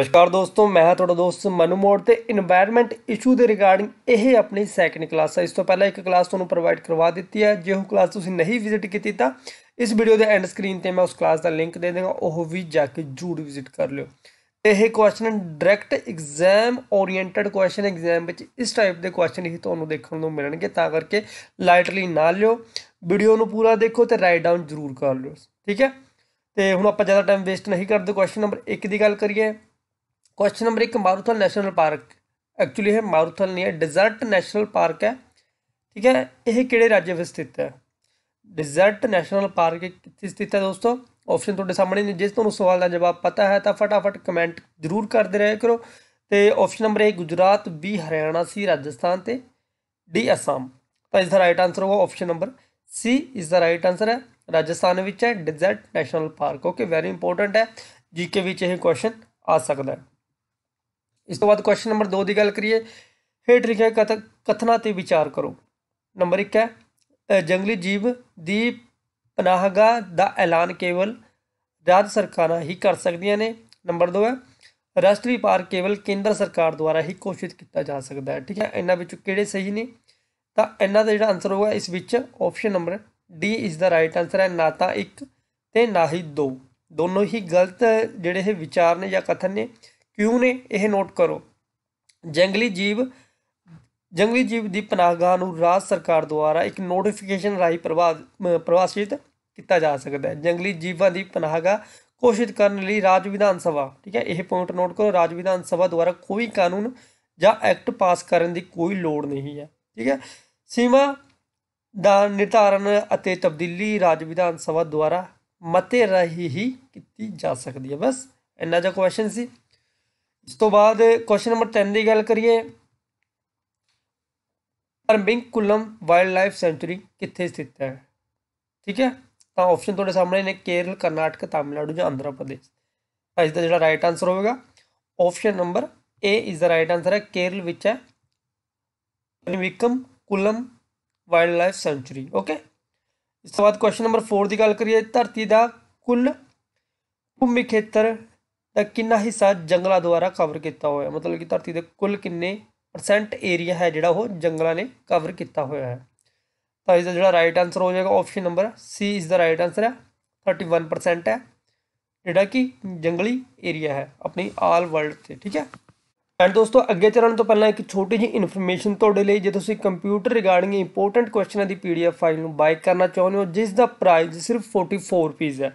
ਨਮਸਕਾਰ ਦੋਸਤੋ ਮੈਂ ਹਾਂ ਤੁਹਾਡਾ ਦੋਸਤ ਮਨੂ ਮੋੜ ਤੇ এনवायरमेंट ਇਸ਼ੂ ਦੇ ਰਿਗਾਰਡਿੰਗ ਇਹ ਆਪਣੀ ਸੈਕੰਡ ਕਲਾਸ ਹੈ ਇਸ ਤੋਂ ਪਹਿਲਾਂ ਇੱਕ ਕਲਾਸ ਤੁਹਾਨੂੰ ਪ੍ਰੋਵਾਈਡ ਕਰਵਾ ਦਿੱਤੀ ਹੈ ਜੇ ਉਹ ਕਲਾਸ ਤੁਸੀਂ ਨਹੀਂ ਵਿਜ਼ਿਟ ਕੀਤੀ ਤਾਂ ਇਸ ਵੀਡੀਓ ਦੇ ਐਂਡ ਸਕਰੀਨ ਤੇ ਮੈਂ ਉਸ ਕਲਾਸ ਦਾ ਲਿੰਕ ਦੇ ਦੇਵਾਂਗਾ ਉਹ ਵੀ ਜਾ ਕੇ ਜੂੜ ਵਿਜ਼ਿਟ ਕਰ ਲਿਓ ਤੇ ਇਹ question direct exam oriented question exam ਵਿੱਚ ਇਸ ਟਾਈਪ ਦੇ ਕੁਐਸਚਨ ਹੀ ਤੁਹਾਨੂੰ ਦੇਖਣ ਨੂੰ ਮਿਲਣਗੇ ਤਾਂ ਕਰਕੇ ਲਾਈਟਲੀ ਨਾ ਲਿਓ ਵੀਡੀਓ ਨੂੰ ਪੂਰਾ ਦੇਖੋ ਤੇ ਰਾਈਟ ਡਾਊਨ ਜਰੂਰ ਕਰ ਲਿਓ ਠੀਕ ਹੈ ਤੇ ਹੁਣ ਆਪਾਂ ਜ਼ਿਆਦਾ ਟਾਈਮ ਵੇਸਟ ਨਹੀਂ ਕਰਦੇ ਕੁਐਸਚਨ ਨੰਬਰ 1 ਦੀ ਗੱਲ ਕਰੀਏ क्वेश्चन ਨੰਬਰ 1 ਮਾਰੂਥਲ नेशनल पार्क ਐਕਚੁਅਲੀ है ਮਾਰੂਥਲ नहीं है डिजर्ट नेशनल पार्क है ठीक है यह किड़े राज्य में स्थित है डिजर्ट नेशनल पार्क कितने स्थित है दोस्तों ਆਪਸ਼ਨ ਤੁਹਾਡੇ ਸਾਹਮਣੇ ਨੇ ਜੇ ਤੁਹਾਨੂੰ ਸਵਾਲ ਦਾ ਜਵਾਬ ਪਤਾ ਹੈ ਤਾਂ ਫਟਾਫਟ ਕਮੈਂਟ ਜ਼ਰੂਰ ਕਰਦੇ ਰਹਿਆ ਕਰੋ ਤੇ option number A Gujarat B Haryana C Rajasthan ਤੇ ਡੀ ਅਸਾਮ ਤਾਂ ਇਸ ਦਾ ਰਾਈਟ ਆਨਸਰ ਹੋਗਾ ਆਪਸ਼ਨ ਨੰਬਰ ਸੀ ਇਸ ਦਾ ਰਾਈਟ ਆਨਸਰ ਹੈ ਰਾਜਸਥਾਨ ਵਿੱਚ ਹੈ desert national park okay very important ਹੈ ਜੀਕੇ ਵਿੱਚ ਇਹ ਕੁਐਸਚਨ ਆ ਸਕਦਾ ਹੈ ਇਸ ਤੋਂ ਬਾਅਦ ਕੁਐਸਚਨ ਨੰਬਰ 2 ਦੀ ਗੱਲ ਕਰੀਏ ਹੇਠ ਲਿਖਿਆ ਕਥਨਾਂ ਤੇ ਵਿਚਾਰ ਕਰੋ ਨੰਬਰ 1 ਹੈ ਜੰਗਲੀ ਜੀਵ ਦੀ ਪਨਾਹਗਾਹ ਦਾ ਐਲਾਨ ਕੇਵਲ ਰਾਜ ਸਰਕਾਰਾਂ ਹੀ ਕਰ ਸਕਦੀਆਂ ਨੇ ਨੰਬਰ 2 ਹੈ ਰਾਸ਼ਟਰੀ ਪਾਰਕ ਕੇਵਲ ਕੇਂਦਰ ਸਰਕਾਰ ਦੁਆਰਾ ਹੀ ਘੋਸ਼ਿਤ ਕੀਤਾ ਜਾ ਸਕਦਾ ਹੈ ਠੀਕ ਹੈ ਇਹਨਾਂ ਵਿੱਚੋਂ ਕਿਹੜੇ ਸਹੀ ਨੇ ਤਾਂ ਇਹਨਾਂ ਦਾ ਜਿਹੜਾ ਆਨਸਰ ਹੋਗਾ ਇਸ ਵਿੱਚ option number D is the right answer ਹੈ ਨਾ ਤਾਂ 1 ਤੇ ਨਾ ਹੀ 2 ਦੋਨੋਂ ਹੀ ਗਲਤ ਜਿਹੜੇ ਇਹ ਵਿਚਾਰ ਨੇ ਜਾਂ ਕਥਨ ਨੇ ਕਿਉਂ ਨੇ ਇਹ ਨੋਟ ਕਰੋ ਜੰਗਲੀ ਜੀਵ ਜੰਗਲੀ ਜੀਵ ਦੀ ਪਨਾਹਗਾਹ ਨੂੰ ਰਾਜ ਸਰਕਾਰ ਦੁਆਰਾ ਇੱਕ ਨੋਟੀਫਿਕੇਸ਼ਨ ਰਾਹੀਂ ਪ੍ਰਵਾਸਿਤ ਕੀਤਾ ਜਾ ਸਕਦਾ ਹੈ ਜੰਗਲੀ ਜੀਵਾਂ ਦੀ ਪਨਾਹਗਾਹ ਕੋਸ਼ਿਸ਼ ਕਰਨ ਲਈ ਰਾਜ ਵਿਧਾਨ ਸਭਾ ਠੀਕ ਹੈ ਇਹ ਪੁਆਇੰਟ ਨੋਟ ਕਰੋ ਰਾਜ ਵਿਧਾਨ ਸਭਾ ਦੁਆਰਾ ਕੋਈ ਕਾਨੂੰਨ ਜਾਂ ਐਕਟ ਪਾਸ ਕਰਨ ਦੀ ਕੋਈ ਲੋੜ ਨਹੀਂ ਹੈ ਠੀਕ ਹੈ ਸੀਮਾ ਦਾ ਨਿਰਧਾਰਨ ਅਤੇ ਤਬਦੀਲੀ ਰਾਜ ਵਿਧਾਨ ਸਭਾ ਦੁਆਰਾ ਮਤੇ ਰਹੀ ਹੀ ਕੀਤੀ ਜਾ ਸਕਦੀ ਹੈ ਬਸ ਇੰਨਾ ਜਿਹਾ ਕੁਐਸਚਨ ਸੀ ਇਸ ਤੋਂ ਬਾਅਦ ਕੁਐਸਚਨ ਨੰਬਰ 10 ਦੀ ਗੱਲ ਕਰੀਏ ਪਰਮਬਿੰਕੁਲਮ ਵਾਈਲਡ ਲਾਈਫ ਸੈਂਚੂਰੀ ਕਿੱਥੇ ਸਥਿਤ ਹੈ ਠੀਕ ਹੈ ਤਾਂ ਆਪਸ਼ਨ ਤੁਹਾਡੇ ਸਾਹਮਣੇ ਨੇ ਕੇਰਲ ਕਰਨਾਟਕ ਤਾਮਿਲਨਾਡੂ ਜਾਂ ਆਂਧਰਾ ਪ੍ਰਦੇਸ਼ ਤਾਂ ਇਸ ਦਾ ਜਿਹੜਾ ਰਾਈਟ ਆਨਸਰ ਹੋਵੇਗਾ option number A is the right answer ਹੈ ਕੇਰਲ ਵਿੱਚ ਹੈ Parambikulam wildlife sanctuary okay ਇਸ ਤੋਂ ਬਾਅਦ ਕੁਐਸਚਨ ਨੰਬਰ 4 ਦੀ ਗੱਲ ਕਰੀਏ ਧਰਤੀ ਦਾ ਕੁੱਲ ਭੂਮੀ ਖੇਤਰ ਤਾਂ ਕਿੰਨਾ ਹਿੱਸਾ ਜੰਗਲਾਂ ਦੁਆਰਾ ਕਵਰ ਕੀਤਾ ਹੋਇਆ ਹੈ ਮਤਲਬ ਕਿ ਧਰਤੀ ਦੇ ਕੁੱਲ ਕਿੰਨੇ ਪਰਸੈਂਟ ਏਰੀਆ ਹੈ ਜਿਹੜਾ ਉਹ ਜੰਗਲਾਂ ਨੇ ਕਵਰ ਕੀਤਾ ਹੋਇਆ ਹੈ ਤਾਂ ਇਸ ਦਾ ਜਿਹੜਾ ਰਾਈਟ ਆਨਸਰ ਹੋ ਜਾਏਗਾ ਆਪਸ਼ਨ ਨੰਬਰ ਸੀ ਇਸ ਦਾ ਰਾਈਟ ਆਨਸਰ ਹੈ 31% ਹੈ ਜਿਹੜਾ ਕਿ ਜੰਗਲੀ ਏਰੀਆ ਹੈ ਆਪਣੀ ਆਲ ਵਰਲਡ ਤੇ ਠੀਕ ਹੈ ਐਂਡ ਦੋਸਤੋ ਅੱਗੇ ਚੱਲਣ ਤੋਂ ਪਹਿਲਾਂ ਇੱਕ ਛੋਟੀ ਜਿਹੀ ਇਨਫੋਰਮੇਸ਼ਨ ਤੁਹਾਡੇ ਲਈ ਜੇ ਤੁਸੀਂ ਕੰਪਿਊਟਰ ਰਿਗਾਰਡਿੰਗ ਇੰਪੋਰਟੈਂਟ ਕੁਐਸਚਨਾਂ ਦੀ ਪੀਡੀਐਫ ਫਾਈਲ ਨੂੰ ਬਾਈ ਕਰਨਾ ਚਾਹੁੰਦੇ ਹੋ ਜਿਸ ਦਾ ਪ੍ਰਾਈਸ ਸਿਰਫ 44 ਰੁਪਏ ਹੈ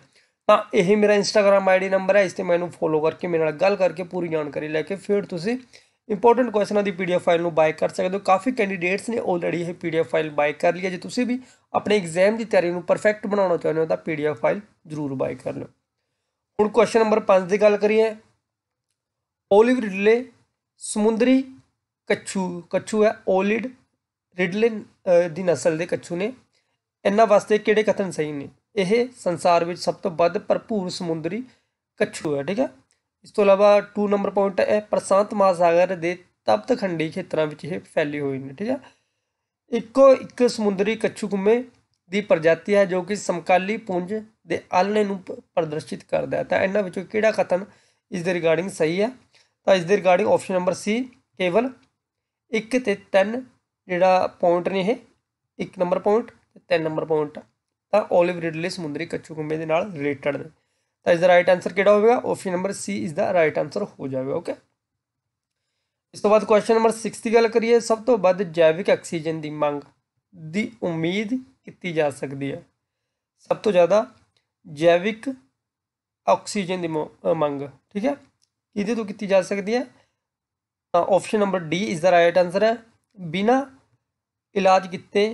ਤਾਂ ਇਹ ਮੇਰਾ ਇੰਸਟਾਗ੍ਰam ਆਈਡੀ ਨੰਬਰ ਹੈ ਇਸ ਤੇ ਮੈਨੂੰ ਫੋਲੋ ਕਰਕੇ ਮੇਰੇ ਨਾਲ ਗੱਲ ਕਰਕੇ ਪੂਰੀ ਜਾਣਕਾਰੀ ਲੈ ਕੇ ਫਿਰ ਤੁਸੀਂ ਇੰਪੋਰਟੈਂਟ ਕੁਐਸਚਨਾਂ ਦੀ ਪੀਡੀਐਫ ਫਾਈਲ ਨੂੰ ਬਾਈ ਕਰ ਸਕਦੇ ਹੋ ਕਾਫੀ ਕੈਂਡੀਡੇਟਸ ਨੇ ਆਲਰੇਡੀ ਇਹ ਪੀਡੀਐਫ ਫਾਈਲ ਬਾਈ ਕਰ ਲਈ ਹੈ ਜੇ ਤੁਸੀਂ ਵੀ ਆਪਣੇ ਐਗਜ਼ਾਮ ਦੀ ਤਿਆਰੀ ਨੂੰ ਪਰਫੈਕਟ ਬਣਾਉਣਾ ਚਾਹੁੰਦੇ ਹੋ ਤਾਂ ਪੀਡੀਐਫ ਫਾਈਲ ਜ਼ਰੂਰ ਬਾਈ ਕਰ ਲਓ ਹੁਣ ਕੁਐਸਚਨ ਨੰਬਰ 5 ਦੀ ਗੱਲ ਕਰੀਏ ਓਲਿਵ ਰਿਡਲੇ ਸਮੁੰਦਰੀ ਕੱਛੂ ਕੱਛੂ ਹੈ ਓਲਿਡ ਰਿਡਲਨ ਦੀ ਨਸਲ ਦੇ ਕੱਛੂ ਨੇ ਇਹਨਾਂ ਵਾਸਤੇ ਕਿਹੜੇ ਕਥਨ ਸਹੀ ਨੇ ਇਹ ਸੰਸਾਰ ਵਿੱਚ ਸਭ ਤੋਂ ਵੱਧ ਭਰਪੂਰ ਸਮੁੰਦਰੀ ਕਛੂ ਹੈ ਠੀਕ ਹੈ ਇਸ ਤੋਂ ਇਲਾਵਾ 2 ਨੰਬਰ ਪੁਆਇੰਟ ਹੈ ਪ੍ਰਸ਼ਾਂਤ ਮਹਾਸਾਗਰ ਦੇ ਤਪਤ ਖੰਡੀ ਖੇਤਰਾਂ ਵਿੱਚ ਇਹ ਫੈਲੀ ਹੋਈ ਨੇ ਠੀਕ ਹੈ ਇੱਕੋ ਇੱਕ ਸਮੁੰਦਰੀ ਕਛੂ ਗੁੰਮੇ ਦੀ ਪ੍ਰਜਾਤੀ ਹੈ ਜੋ ਕਿ ਸਮਕਾਲੀ ਪੁੰਜ ਦੇ ਆਲਣੇ ਨੂੰ ਪ੍ਰਦਰਸ਼ਿਤ ਕਰਦਾ ਹੈ ਤਾਂ ਇਹਨਾਂ ਵਿੱਚੋਂ ਕਿਹੜਾ ਕਥਨ ਇਸ ਦੇ ਰਿਗਾਰਡਿੰਗ ਸਹੀ ਹੈ ਤਾਂ ਇਸ ਦੇ ਰਿਗਾਰਡਿੰਗ ਆਪਸ਼ਨ ਨੰਬਰ ਸੀ ਕੇਵਲ 1 ਤੇ 3 ਜਿਹੜਾ ਪੁਆਇੰਟ ਨੇ ਇਹ 1 ਨੰਬਰ ਪੁਆਇੰਟ ਤੇ 3 ਨੰਬਰ ਪੁਆਇੰਟ ਤਾਂ ਓਲਿਵ ਰਿਡਲੀ ਸਮੁੰਦਰੀ ਕੱਚੂਕੁੰਬੇ ਦੇ ਨਾਲ ਰਿਲੇਟਡ ਨੇ ਤਾਂ ਇਸ ਦਾ ਰਾਈਟ ਆਨਸਰ ਕਿਹੜਾ ਹੋਵੇਗਾ ਆਪਸ਼ਨ ਨੰਬਰ ਸੀ ਇਸ ਦਾ ਰਾਈਟ ਆਨਸਰ ਹੋ ਜਾਵੇਗਾ ਓਕੇ ਇਸ ਤੋਂ ਬਾਅਦ ਕੁਐਸਚਨ ਨੰਬਰ 6 ਦੀ ਗੱਲ ਕਰੀਏ ਸਭ ਤੋਂ ਵੱਧ ਜੈਵਿਕ ਆਕਸੀਜਨ ਦੀ ਮੰਗ ਦੀ ਉਮੀਦ ਕੀਤੀ ਜਾ ਸਕਦੀ ਹੈ ਸਭ ਤੋਂ ਜ਼ਿਆਦਾ ਜੈਵਿਕ ਆਕਸੀਜਨ ਦੀ ਮੰਗ ਠੀਕ ਹੈ ਇਹਦੇ ਤੋਂ ਕੀਤੀ ਜਾ ਸਕਦੀ ਹੈ ਤਾਂ ਆਪਸ਼ਨ ਨੰਬਰ ਡੀ ਇਸ ਦਾ ਰਾਈਟ ਆਨਸਰ ਹੈ ਬਿਨਾ ਇਲਾਜ ਕੀਤੇ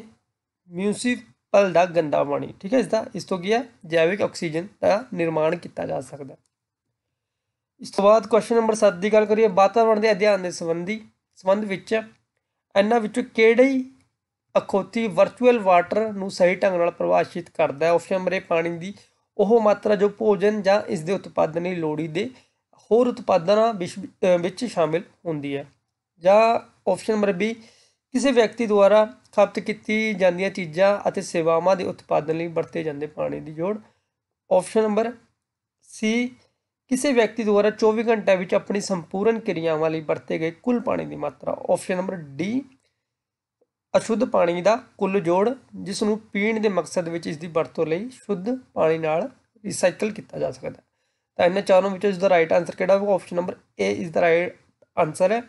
ਮਿਊਸਿਵ ਪਲ ਦਾ ਗੰਦਾ ਪਾਣੀ ਠੀਕ ਹੈ ਇਸ ਦਾ ਇਸ ਤੋਂ ਕੀ ਹੈ ਜੈਵਿਕ ਆਕਸੀਜਨ ਦਾ ਨਿਰਮਾਣ ਕੀਤਾ ਜਾ ਸਕਦਾ ਇਸ ਤੋਂ ਬਾਅਦ ਕੁਐਸਚਨ ਨੰਬਰ 7 ਦੀ ਗੱਲ ਕਰੀਏ ਵਾਤਾਵਰਣ ਦੇ ਅਧਿਐਨ ਦੇ ਸੰਬੰਧੀ ਸੰਬੰਧ ਵਿੱਚ ਇਹਨਾਂ ਵਿੱਚੋਂ ਕਿਹੜੀ ਅਖੋਤੀ ਵਰਚੁਅਲ ਵਾਟਰ ਨੂੰ ਸਹੀ ਢੰਗ ਨਾਲ ਪ੍ਰਵਾਸ਼ਿਤ ਕਰਦਾ ਹੈ ਆਪਸ਼ਨ ਨੰਬਰ ਪਾਣੀ ਦੀ ਉਹ ਮਾਤਰਾ ਜੋ ਭੋਜਨ ਜਾਂ ਇਸ ਦੇ ਉਤਪਾਦਨ ਲਈ ਲੋੜੀ ਦੇ ਹੋਰ ਉਤਪਾਦਨਾਂ ਵਿੱਚ ਸ਼ਾਮਿਲ ਹੁੰਦੀ ਹੈ ਜਾਂ ਆਪਸ਼ਨ ਨੰਬਰ ਬੀ ਕਿਸੇ ਵਿਅਕਤੀ ਦੁਆਰਾ ਖਪਤ ਕੀਤੀ ਜਾਂਦੀਆਂ ਚੀਜ਼ਾਂ ਅਤੇ ਸੇਵਾਵਾਂ ਦੇ ਉਤਪਾਦਨ ਲਈ ਵਰਤੇ ਜਾਂਦੇ ਪਾਣੀ ਦੀ ਜੋੜ ਆਪਸ਼ਨ ਨੰਬਰ ਸੀ ਕਿਸੇ ਵਿਅਕਤੀ ਦੁਆਰਾ 24 ਘੰਟਿਆਂ ਵਿੱਚ ਆਪਣੀ ਸੰਪੂਰਨ ਕਿਰਿਆਵਾਂ ਲਈ ਵਰਤੇ ਗਏ ਕੁੱਲ ਪਾਣੀ ਦੀ ਮਾਤਰਾ ਆਪਸ਼ਨ ਨੰਬਰ ਡੀ ਅਸ਼ੁੱਧ ਪਾਣੀ ਦਾ ਕੁੱਲ ਜੋੜ ਜਿਸ ਨੂੰ ਪੀਣ ਦੇ ਮਕਸਦ ਵਿੱਚ ਇਸ ਦੀ ਵਰਤੋਂ ਲਈ ਸ਼ੁੱਧ ਪਾਣੀ ਨਾਲ ਰੀਸਾਈਕਲ ਕੀਤਾ ਜਾ ਸਕਦਾ ਹੈ ਤਾਂ ਇਹਨਾਂ ਚਾਰੋਂ ਵਿੱਚੋਂ ਇਸ ਦਾ ਰਾਈਟ ਆਨਸਰ ਕਿਹੜਾ ਹੋਊਗਾ ਆਪਸ਼ਨ ਨੰਬਰ ਏ ਇਸ ਦਾ ਰਾਈਟ ਆਨਸਰ ਹੈ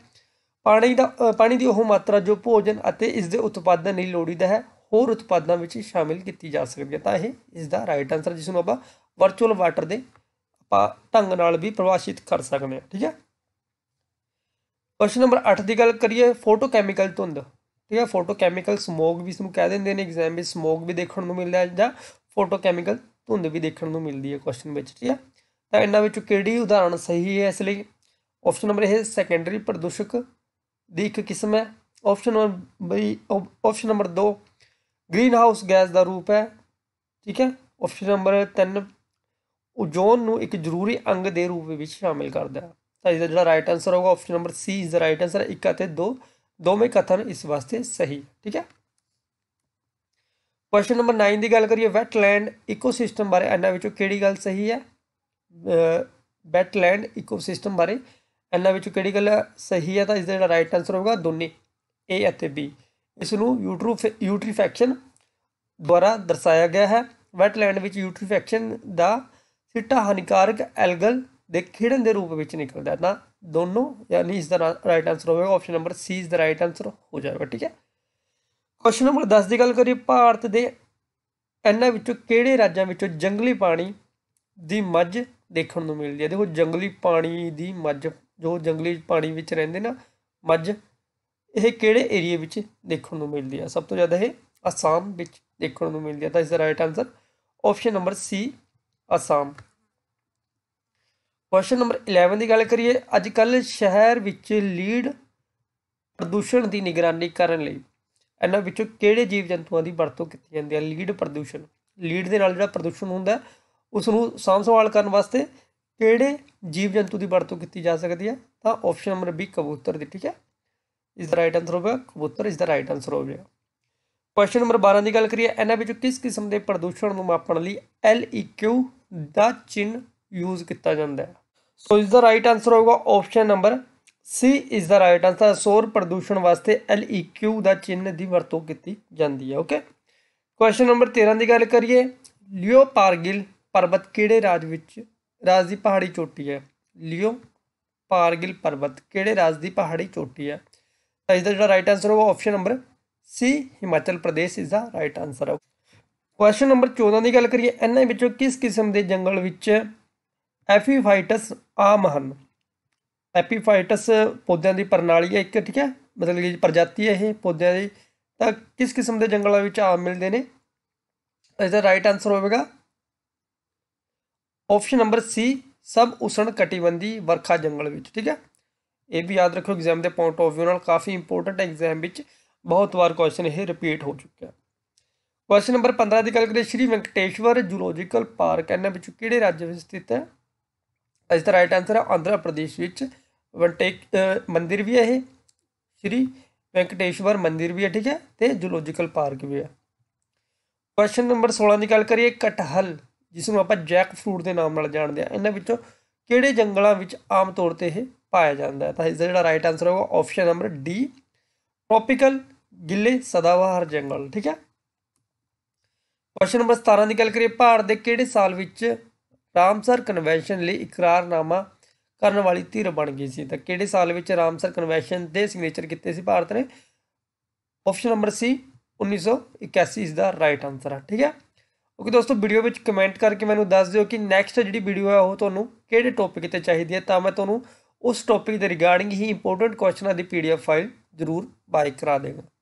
ਪਾਣੀ ਦਾ ਪਾਣੀ ਦੀ ਉਹ ਮਾਤਰਾ ਜੋ ਭੋਜਨ ਅਤੇ ਇਸ ਦੇ ਉਤਪਾਦਨ ਲਈ ਲੋੜੀਦਾ ਹੈ ਹੋਰ ਉਤਪਾਦਨਾਂ ਵਿੱਚ ਸ਼ਾਮਿਲ ਕੀਤੀ ਜਾ ਸਕਦੀ ਹੈ ਤਾਂ ਇਹ ਇਸ ਦਾ ਰਾਈਟ ਆਨਸਰ ਜਿਸ ਨੂੰ ਆਪਾਂ ਵਰਚੁਅਲ ਵਾਟਰ ਦੇ ਆਪਾਂ ਢੰਗ ਨਾਲ ਵੀ ਪ੍ਰਵਾਸ਼ਿਤ ਕਰ ਸਕਦੇ ਹਾਂ ਠੀਕ ਹੈ ਕੁਐਸਚਨ ਨੰਬਰ 8 ਦੀ ਗੱਲ ਕਰੀਏ ਫੋਟੋਕੈਮੀਕਲ ਧੁੰਦ ਠੀਕ ਹੈ ਫੋਟੋਕੈਮੀਕਲ ਸਮੋਗ ਵੀ ਇਸ ਨੂੰ ਕਹਿ ਦਿੰਦੇ ਨੇ ਐਗਜ਼ਾਮ ਵਿੱਚ ਸਮੋਗ ਵੀ ਦੇਖਣ ਨੂੰ ਮਿਲਦਾ ਹੈ ਜਾਂ ਫੋਟੋਕੈਮੀਕਲ ਧੁੰਦ ਵੀ ਦੇਖਣ ਨੂੰ ਮਿਲਦੀ ਹੈ ਕੁਐਸਚਨ ਵਿੱਚ ਠੀਕ ਹੈ ਤਾਂ ਇਹਨਾਂ ਵਿੱਚੋਂ ਕਿਹੜੀ ਉਦਾਹਰਣ ਸਹੀ ਹੈ ਇਸ ਲਈ ਆਪਸ਼ਨ ਨੰਬਰ ਇਹ ਸੈਕੰਡਰੀ ਪ੍ਰਦੂਸ਼ਕ ਦੀ ਇੱਕ ਕਿਸਮ ਹੈ option number B option number 2 greenhouse gas ਦਾ ਰੂਪ ਹੈ ਠੀਕ ਹੈ ਆਪਸ਼ਨ ਨੰਬਰ 3 ਓਜ਼ੋਨ ਨੂੰ ਇੱਕ ਜ਼ਰੂਰੀ ਅੰਗ ਦੇ ਰੂਪ ਵਿੱਚ ਸ਼ਾਮਿਲ ਕਰਦਾ ਹੈ ਤਾਂ ਇਹਦਾ ਜਿਹੜਾ ਰਾਈਟ ਆਨਸਰ ਹੋਗਾ ਆਪਸ਼ਨ ਨੰਬਰ ਸੀ ਇਸ ਦਾ ਰਾਈਟ ਆਨਸਰ 1 ਅਤੇ 2 ਦੋਵੇਂ ਕਥਨ ਇਸ ਵਾਸਤੇ ਸਹੀ ਠੀਕ ਹੈ ਕੁਐਸਚਨ ਨੰਬਰ 9 ਦੀ ਗੱਲ ਕਰੀਏ ਵੈਟਲੈਂਡ ਇਕੋਸਿਸਟਮ ਬਾਰੇ ਇਹਨਾਂ ਵਿੱਚੋਂ ਕਿਹੜੀ ਗੱਲ ਸਹੀ ਹੈ ਵੈਟਲੈਂਡ ਇਕੋਸਿਸਟਮ ਬਾਰੇ ਇਹਨਾਂ ਵਿੱਚੋਂ ਕਿਹੜੀ ਗੱਲ ਸਹੀ ਹੈ ਤਾਂ ਇਸ ਦਾ ਜਿਹੜਾ ਰਾਈਟ ਆਨਸਰ ਹੋਊਗਾ ਦੋਨੇ A ਅਤੇ B ਇਸ ਨੂੰ ਯੂਟਰੂ ਯੂਟਰੀਫੈਕਸ਼ਨ ਦੁਆਰਾ ਦਰਸਾਇਆ ਗਿਆ ਹੈ ਵੈਟਲੈਂਡ ਵਿੱਚ ਯੂਟਰੀਫੈਕਸ਼ਨ ਦਾ ਸਿੱਟਾ ਹਾਨੀਕਾਰਕ ਐਲਗਲ ਦੇ ਖਿੜਨ ਦੇ ਰੂਪ ਵਿੱਚ ਨਿਕਲਦਾ ਹੈ ਤਾਂ ਦੋਨੋਂ ਯਾਨੀ ਇਸ ਦਾ ਰਾਈਟ ਆਨਸਰ ਹੋਵੇਗਾ ਆਪਸ਼ਨ ਨੰਬਰ C ਇਸ ਦਾ ਰਾਈਟ ਆਨਸਰ ਹੋ ਜਾਵੇਗਾ ਠੀਕ ਹੈ ਕੁਐਸਚਨ ਨੰਬਰ 10 ਦੀ ਗੱਲ ਕਰੀਏ ਭਾਰਤ ਦੇ ਇਹਨਾਂ ਵਿੱਚੋਂ ਕਿਹੜੇ ਰਾਜਾਂ ਵਿੱਚੋਂ ਜੰਗਲੀ ਪਾਣੀ ਦੀ ਮੱਝ ਦੇਖਣ ਨੂੰ ਮਿਲਦੀ ਹੈ ਦੇਖੋ ਜੰਗਲੀ ਪਾਣੀ ਦੀ ਮੱਝ ਜੋ ਜੰਗਲੀ ਪਾਣੀ ਵਿੱਚ ਰਹਿੰਦੇ ਨਾ ਮੱਝ ਇਹ ਕਿਹੜੇ ਏਰੀਆ ਵਿੱਚ ਦੇਖਣ ਨੂੰ ਮਿਲਦੀ ਆ ਸਭ ਤੋਂ ਜ਼ਿਆਦਾ ਇਹ ਅਸਾਮ ਵਿੱਚ ਦੇਖਣ ਨੂੰ ਮਿਲਦੀ ਆ ਤਾਂ ਇਸ ਦਾ right answer option number C Assam question number 11 ਦੀ ਗੱਲ ਕਰੀਏ ਅੱਜ ਕੱਲ ਸ਼ਹਿਰ ਵਿੱਚ ਲੀਡ ਪ੍ਰਦੂਸ਼ਣ ਦੀ ਨਿਗਰਾਨੀ ਕਰਨ ਲਈ ਇਹਨਾਂ ਵਿੱਚੋਂ ਕਿਹੜੇ ਜੀਵ ਜੰਤੂਆਂ ਦੀ ਵਰਤੋਂ ਕੀਤੀ ਜਾਂਦੀ ਹੈ ਲੀਡ ਪ੍ਰਦੂਸ਼ਣ ਲੀਡ ਦੇ ਨਾਲ ਜਿਹੜਾ ਪ੍ਰਦੂਸ਼ਣ ਹੁੰਦਾ ਉਸ ਨੂੰ ਸਾਂਭ ਸੰਭਾਲ ਕਰਨ ਵਾਸਤੇ ਕਿਹੜੇ ਜੀਵ ਜੰਤੂ ਦੀ ਵਰਤੋਂ ਕੀਤੀ ਜਾ ਸਕਦੀ ਹੈ ਤਾਂ ਆਪਸ਼ਨ ਨੰਬਰ ਬੀ ਕਬੂਤਰ ਦੀ ਠੀਕ ਹੈ ਇਸ ਦਾ ਰਾਈਟ ਆਨਸਰ ਹੋਵੇਗਾ ਕਬੂਤਰ ਇਸ ਦਾ ਰਾਈਟ ਆਨਸਰ ਹੋਵੇਗਾ ਕੁਐਸਚਨ ਨੰਬਰ 12 ਦੀ ਗੱਲ ਕਰੀਏ ਇਹਨਾਂ ਵਿੱਚੋਂ ਕਿਸ ਕਿਸਮ ਦੇ ਪ੍ਰਦੂਸ਼ਣ ਨੂੰ ਮਾਪਣ ਲਈ LEQ ਦਾ ਚਿੰਨ ਯੂਜ਼ ਕੀਤਾ ਜਾਂਦਾ ਹੈ ਸੋ ਇਸ ਦਾ ਰਾਈਟ ਆਨਸਰ ਹੋਵੇਗਾ ਆਪਸ਼ਨ ਨੰਬਰ ਸੀ ਇਸ ਦਾ ਰਾਈਟ ਆਨਸਰ ਸੋਰ ਪ੍ਰਦੂਸ਼ਣ ਵਾਸਤੇ LEQ ਦਾ ਚਿੰਨ ਦੀ ਵਰਤੋਂ ਕੀਤੀ ਜਾਂਦੀ ਹੈ ਓਕੇ ਕੁਐਸਚਨ ਨੰਬਰ 13 ਦੀ ਗੱਲ ਕਰੀਏ ਲਿਓਪਾਰਗਿਲ ਪਰਬਤ ਕਿਹੜੇ ਰਾਜ ਵਿੱਚ ਰਾਜ ਦੀ ਪਹਾੜੀ ਚੋਟੀ ਹੈ ਲਿਓ ਪਾਰਗਿਲ ਪਰਬਤ ਕਿਹੜੇ ਰਾਜ ਦੀ ਪਹਾੜੀ ਚੋਟੀ ਹੈ ਤਾਂ ਇਸ ਦਾ ਜਿਹੜਾ ਰਾਈਟ ਆਨਸਰ ਹੋਊਗਾ option number C Himachal Pradesh ਇਸ ਦਾ ਰਾਈਟ ਆਨਸਰ ਹੈ ਕੁਐਸਚਨ ਨੰਬਰ 14 ਦੀ ਗੱਲ ਕਰੀਏ ਇਹਨਾਂ ਵਿੱਚੋਂ ਕਿਸ ਕਿਸਮ ਦੇ ਜੰਗਲ ਵਿੱਚ ਐਫੀਫਾਈਟਸ ਆਮ ਹਨ ਐਪੀਫਾਈਟਸ ਪੌਦਿਆਂ ਦੀ ਪ੍ਰਣਾਲੀ ਹੈ ਇੱਕ ਠੀਕ ਹੈ ਮਤਲਬ ਕਿ ਪ੍ਰਜਾਤੀ ਹੈ ਇਹ ਪੌਦਿਆਂ ਦੀ ਤਾਂ ਕਿਸ ਕਿਸਮ ਦੇ ਜੰਗਲਾਂ ਵਿੱਚ ਆਮ ਮਿਲਦੇ ਨੇ ਇਸ ਦਾ ਰਾਈਟ ਆਨਸਰ ਹੋਵੇਗਾ ऑप्शन नंबर सी ਸਭ ਉਸਣ ਕਟੀਬੰਦੀ ਵਰਖਾ ਜੰਗਲ ਵਿੱਚ ਠੀਕ ਹੈ ਇਹ ਵੀ ਯਾਦ ਰੱਖੋ ਐਗਜ਼ਾਮ ਦੇ ਪੁਆਇੰਟ ਆਫ ਵਿਊ ਨਾਲ ਕਾਫੀ ਇੰਪੋਰਟੈਂਟ ਐਗਜ਼ਾਮ ਵਿੱਚ ਬਹੁਤ ਵਾਰ ਕੁਐਸਚਨ ਇਹ ਰਿਪੀਟ ਹੋ ਚੁੱਕਿਆ ਕੁਐਸਚਨ ਨੰਬਰ 15 ਦੀ ਗੱਲ ਕਰੀਏ ਸ਼੍ਰੀ ਵੈਂਕਟੇਸ਼ਵਰ ਜੂਲੋਜੀਕਲ ਪਾਰਕ ਇਹਨਾਂ ਵਿੱਚ ਕਿਹੜੇ ਰਾਜ ਵਿੱਚ ਸਥਿਤ ਹੈ ਇਸ ਦਾ ਰਾਈਟ ਆਨਸਰ ਹੈ ਆਂਧਰਾ ਪ੍ਰਦੇਸ਼ ਵਿੱਚ ਵੈਂਟੇਕ ਮੰਦਿਰ ਵੀ ਹੈ ਇਹ ਸ਼੍ਰੀ ਵੈਂਕਟੇਸ਼ਵਰ ਮੰਦਿਰ ਵੀ ਹੈ ਠੀਕ ਹੈ ਤੇ ਜੂਲੋਜੀਕਲ ਪਾਰਕ ਵੀ ਹੈ ਕੁਐਸਚਨ ਨੰਬਰ 16 ਦੀ ਗੱਲ ਕਰੀਏ ਕਟਹਲ ਜਿਸ ਨੂੰ ਆਪਾਂ ਜੈਕ ਫਰੂਟ ਦੇ ਨਾਮ ਨਾਲ ਜਾਣਦੇ ਆ ਇਹਨਾਂ ਵਿੱਚੋਂ ਕਿਹੜੇ ਜੰਗਲਾਂ ਵਿੱਚ ਆਮ ਤੌਰ ਤੇ ਇਹ ਪਾਇਆ ਜਾਂਦਾ ਹੈ ਤਾਂ ਇਸ ਦਾ ਜਿਹੜਾ ਰਾਈਟ ਆਨਸਰ ਹੋਗਾ ਆਪਸ਼ਨ ਨੰਬਰ ਡੀ ਟ੍ਰੋਪੀਕਲ ਗਿੱਲੇ ਸਦਾਬਹਾਰ ਜੰਗਲ ਠੀਕ ਹੈ ਕੁਐਸਚਨ ਨੰਬਰ 17 ਦੀ ਗੱਲ ਕਰੀਏ ਭਾਰਤ ਦੇ ਕਿਹੜੇ ਸਾਲ ਵਿੱਚ ਰਾਮਸਰ ਕਨਵੈਨਸ਼ਨ ਲਈ ਇਕਰਾਰਨਾਮਾ ਕਰਨ ਵਾਲੀ ਧਿਰ ਬਣ ਗਈ ਸੀ ਤਾਂ ਕਿਹੜੇ ਸਾਲ ਵਿੱਚ ਰਾਮਸਰ ਕਨਵੈਨਸ਼ਨ ਦੇ ਸਿਗਨੇਚਰ ਕੀਤੇ ਸੀ ਭਾਰਤ ਨੇ ਆਪਸ਼ਨ ਨੰਬਰ ਸੀ 1981 ਇਸ ਦਾ ਰਾਈਟ ਆਨਸਰ ਹੈ ਠੀਕ ਹੈ ਓਕੇ ਦੋਸਤੋ ਵੀਡੀਓ ਵਿੱਚ ਕਮੈਂਟ ਕਰਕੇ ਮੈਨੂੰ ਦੱਸ ਦਿਓ ਕਿ ਨੈਕਸਟ ਜਿਹੜੀ ਵੀਡੀਓ ਹੈ ਉਹ ਤੁਹਾਨੂੰ ਕਿਹੜੇ ਟੌਪਿਕ ਤੇ ਚਾਹੀਦੀ ਹੈ ਤਾਂ ਮੈਂ ਤੁਹਾਨੂੰ ਉਸ ਟੌਪਿਕ ਦੇ ਰਿਗਾਰਡਿੰਗ ਹੀ ਇੰਪੋਰਟੈਂਟ ਕੁਐਸਚਨਾਂ ਦੀ ਪੀਡੀਐਫ ਫਾਈਲ ਜ਼ਰੂਰ ਬਾਈ ਕਰਾ ਦੇਵਾਂਗਾ